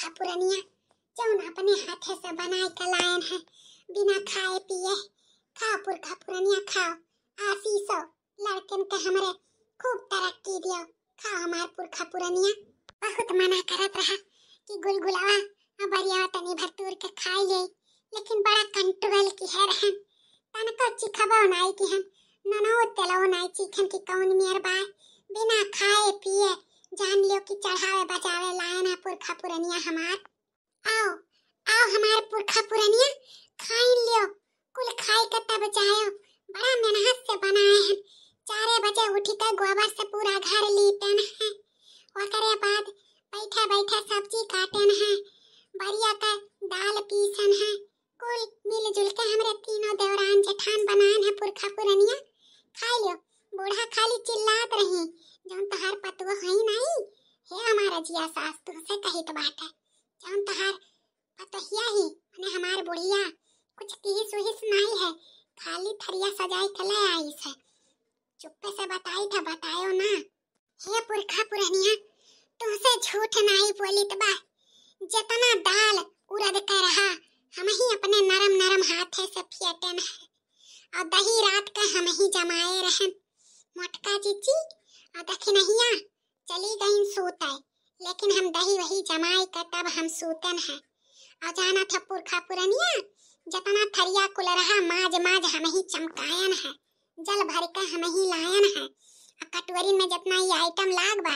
खा पुरानिया जौन अपने हाथ से बनाए कलायन है बिना खाए पिए खा पुर खा पुरनिया खाओ आशीषो लड़कन के हमरे खूब तरक्की दियो खा हमार पुरखा पुरानिया बहुत मना करत रहा कि गुलगुलावा बरिया तनी भरतूर के खाई ले लेकिन बड़ा कंट्रोल की है रहन तन को चिखबा नाई की हम ननो तेलो नाई चिखन की कौन मेहरबान बिना खाए पिए जान लियो कि चढ़ावे बचावे लायन है पुरखा पुरनिया हमार आओ आओ हमार पुरखा पुरनिया खाई लियो कुल खाई के तब जायो बड़ा मेहनत से बनाए हैं चारे बजे उठी कर गोबर से पूरा घर लीपन है ओकरे बाद बैठे बैठे सब्जी काटन है बढ़िया का दाल पीसन है कुल मिलजुल के हमरे तीनों देवरान जठान बनाए हैं पुरखा पुरनिया खाई लियो बूढ़ा खाली चिल्लात रही जो जौन तहार पतवा है जिया सास तुमसे तो कही तो बात है जान तहार पतहिया तो ही अने हमार बुढ़िया कुछ तीस उहिस सुनाई है खाली थरिया सजाई के आई से चुप्पे से बताई था बतायो ना हे पुरखा पुरनिया तुमसे झूठ नहीं बोली तो बा जितना दाल उड़द का रहा हम ही अपने नरम नरम हाथे से फियटन है और दही रात के हम ही जमाए रहन मोटका चीची और दखी नहीं चली गई सोता है लेकिन हम दही वही जमाई का तब हम सूतन है और जाना था पुरखा पुरनिया जतना थरिया कुल रहा माज माज हम ही चमकायन है जल भर का हम ही लायन है कटोरी में जितना ये आइटम लाग बा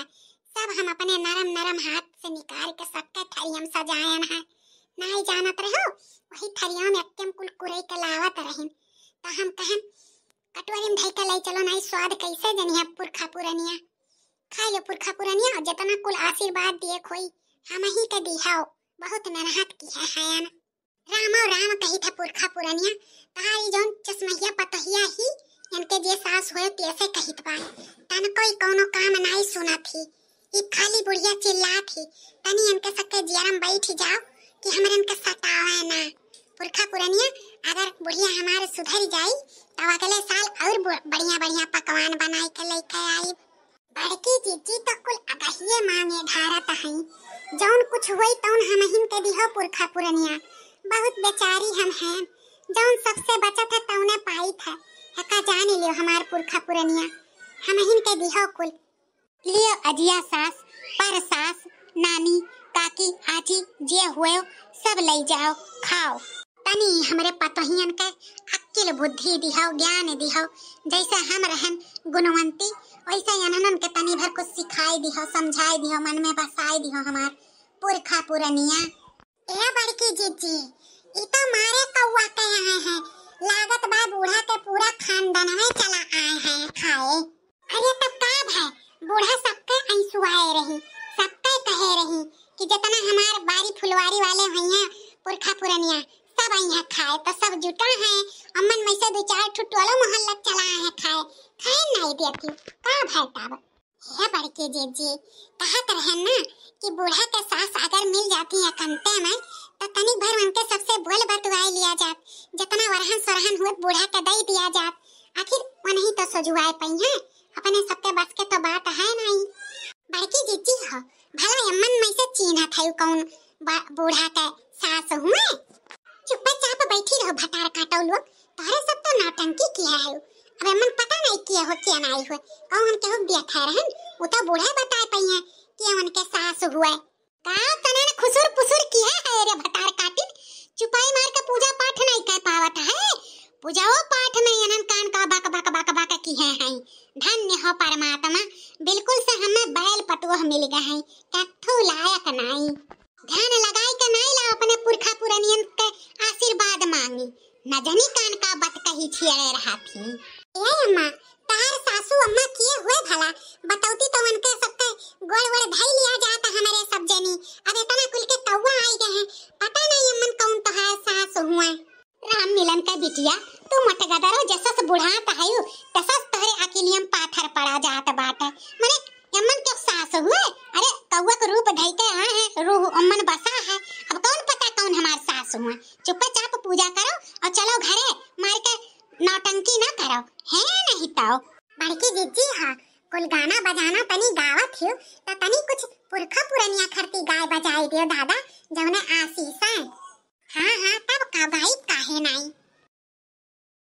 सब हम अपने नरम नरम हाथ से निकाल के सबके थरी हम सजायन है नाई जानत रहो वही थरिया में अत्यम कुल कुरे के लावत रहिन तो हम कहन कटोरी में धई के ले चलो नाई स्वाद कैसे जनिया पुरखा पुरनिया खा पुरखा पुरखा पुरनिया जतना कुल आशीर्वाद दिए खोई हम ही के तो दिहाओ बहुत नरहत की है हयान राम और राम कही था पुरखा पुरनिया तहारी जोन चश्मैया पतहिया ही इनके जे सास होए ते ऐसे कहित बा तन कोई कोनो काम नहीं सुना थी ई खाली बुढ़िया चिल्ला थी तनी इनके सके जियारम बैठ जाओ कि हमरन के सतावे ना पुरखा पुरनिया अगर बुढ़िया हमारे सुधर जाई तो अगले साल और बढ़िया बढ़िया पकवान बनाई के लेके आई बड़की चीची तो कुल अगहिए मांगे ढारत हई जौन कुछ होई तौन हमहिन के दिहो पुरखा पुरनिया बहुत बेचारी हम हैं जौन सबसे बचत है तौने पाई था हका जान लियो हमार पुरखा पुरनिया हमहिन के दिहो कुल लियो अजिया सास पर सास नानी काकी आजी जे हुए सब ले जाओ खाओ तनी हमरे पतोहियन के किल बुद्धि दिहाओ ज्ञान दिहाओ जैसे हम रहन गुणवंती वैसे यनन के तनी भर कुछ सिखाई दिहो समझाई दिहो मन में बसाई दिहो हमार पुरखा पुरनिया ए बड़की जीजी ई तो मारे कौवा के आए हैं लागत बा बूढ़ा के पूरा खानदान में चला आए हैं खाए अरे तब का है बूढ़ा सबके ऐसुआए रही सबके कहे रही कि जितना हमार बारी फुलवारी वाले भैया पुरखा पुरनिया सब आई है खाए तो सब जुटा है अमन में से दो चार ठो टोलो मोहल्ला चला है खाए खाए नहीं देती का भाई तब हे बड़के जेजे कहत रहे ना कि बूढ़ा के सास अगर मिल जाती है कंते में तो तनी भर उनके सबसे बोल बतवाई लिया जात जितना वरहन सरहन हुए बूढ़ा के दई दिया जात आखिर वो नहीं तो सजुआए पई है अपने सबके बस के तो बात है नहीं बड़की जीजी हो भला अम्मन में से चीन है कौन बूढ़ा के सास हुए चुपचाप बैठी रहो भटार काटो लोग तोरे सब तो नाटंकी किया है अबे मन पता नहीं किया हो क्या नहीं हुए और हम हो तो बैठा रहन वो तो बूढ़े बताए पई है कि हमन के सास हुए का तने ने खुसुर पुसुर किया है रे भटार काटिन चुपाई मार के पूजा पाठ नहीं कर पावत है पूजा पूजाओ पाठ में अनन कान का बक बक बक बक की है है धन्य हो परमात्मा बिल्कुल से हमें बैल पटुआ मिल गए है कट्ठू लायक नहीं ध्यान लगाई के नहीं ला अपने पुरखा पुरानियन के न जनी कान का बत कही छियड़े रहा थी ए अम्मा तहार सासू अम्मा किए हुए भला बतौती तो उनके सबके गोल गोल धई लिया जाता हमारे सब जनी अब इतना कुल के कौवा आई गए हैं पता नहीं अम्मन कौन तहार सास हुआ राम मिलन का बिटिया तू मत गदरो जसस बुढ़ा पहायु तसस सुमा चुपचाप पूजा करो और चलो घरे मार के नौटंकी ना करो है नहीं तो बड़की दीदी हाँ कुल गाना बजाना पनी गावा थियो तो तनी कुछ पुरखा पुरनिया खरती गाय बजाई दियो दादा जवने आशीष है हाँ हाँ तब कवाई काहे नहीं